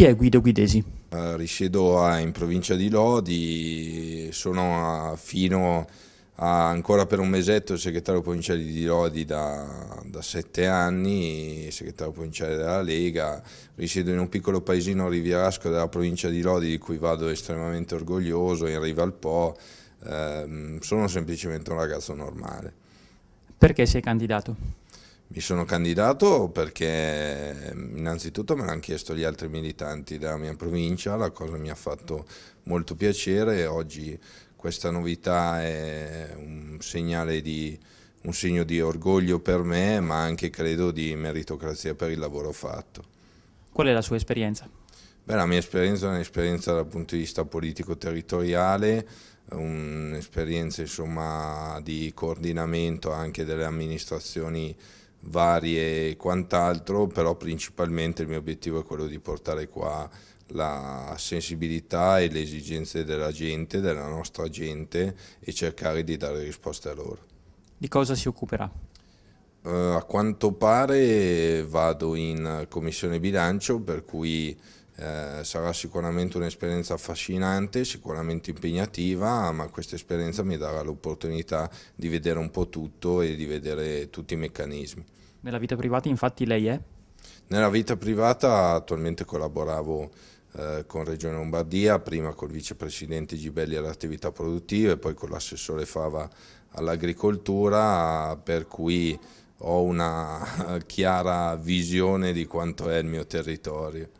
Chi è Guido Guidesi? Uh, risiedo a, in provincia di Lodi, sono a, fino a, ancora per un mesetto segretario provinciale di Lodi da, da sette anni, segretario provinciale della Lega, risiedo in un piccolo paesino rivierasco della provincia di Lodi di cui vado estremamente orgoglioso, in riva al Po, uh, sono semplicemente un ragazzo normale. Perché sei candidato? Mi sono candidato perché innanzitutto me l'hanno chiesto gli altri militanti della mia provincia, la cosa mi ha fatto molto piacere, oggi questa novità è un segnale di un segno di orgoglio per me, ma anche credo di meritocrazia per il lavoro fatto. Qual è la sua esperienza? Beh, la mia esperienza è un'esperienza dal punto di vista politico-territoriale, un'esperienza di coordinamento anche delle amministrazioni varie e quant'altro, però principalmente il mio obiettivo è quello di portare qua la sensibilità e le esigenze della gente, della nostra gente e cercare di dare risposte a loro. Di cosa si occuperà? Uh, a quanto pare vado in commissione bilancio per cui eh, sarà sicuramente un'esperienza affascinante, sicuramente impegnativa, ma questa esperienza mi darà l'opportunità di vedere un po' tutto e di vedere tutti i meccanismi. Nella vita privata infatti lei è? Nella vita privata attualmente collaboravo eh, con Regione Lombardia, prima col vicepresidente Gibelli alle attività produttive, poi con l'assessore Fava all'agricoltura, per cui ho una chiara visione di quanto è il mio territorio.